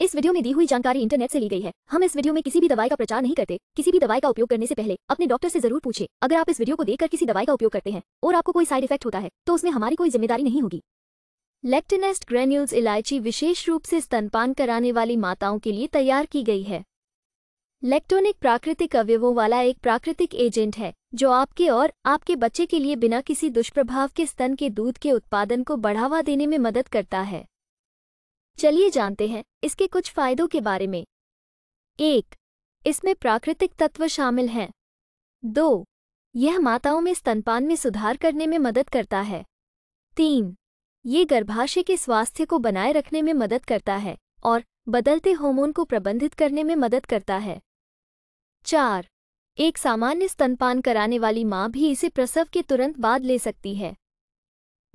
इस वीडियो में दी हुई जानकारी इंटरनेट से ली गई है हम इस वीडियो में किसी भी दवाई का प्रचार नहीं करते किसी भी दवाई का उपयोग करने से पहले अपने डॉक्टर से जरूर पूछे अगर आप इस वीडियो को देखकर किसी दवाई का उपयोग करते हैं और आपको कोई साइड इफेक्ट होता है तो उसमें हमारी कोई जिम्मेदारी नहीं होगी लेक्टिनेस्ट ग्रेन्यूल्स इलायची विशेष रूप से स्तनपान कराने वाली माताओं के लिए तैयार की गई है लेक्टोनिक प्राकृतिक अवयवों वाला एक प्राकृतिक एजेंट है जो आपके और आपके बच्चे के लिए बिना किसी दुष्प्रभाव के स्तन के दूध के उत्पादन को बढ़ावा देने में मदद करता है चलिए जानते हैं इसके कुछ फायदों के बारे में एक इसमें प्राकृतिक तत्व शामिल हैं दो यह माताओं में स्तनपान में सुधार करने में मदद करता है तीन ये गर्भाशय के स्वास्थ्य को बनाए रखने में मदद करता है और बदलते हार्मोन को प्रबंधित करने में मदद करता है चार एक सामान्य स्तनपान कराने वाली माँ भी इसे प्रसव के तुरंत बाद ले सकती है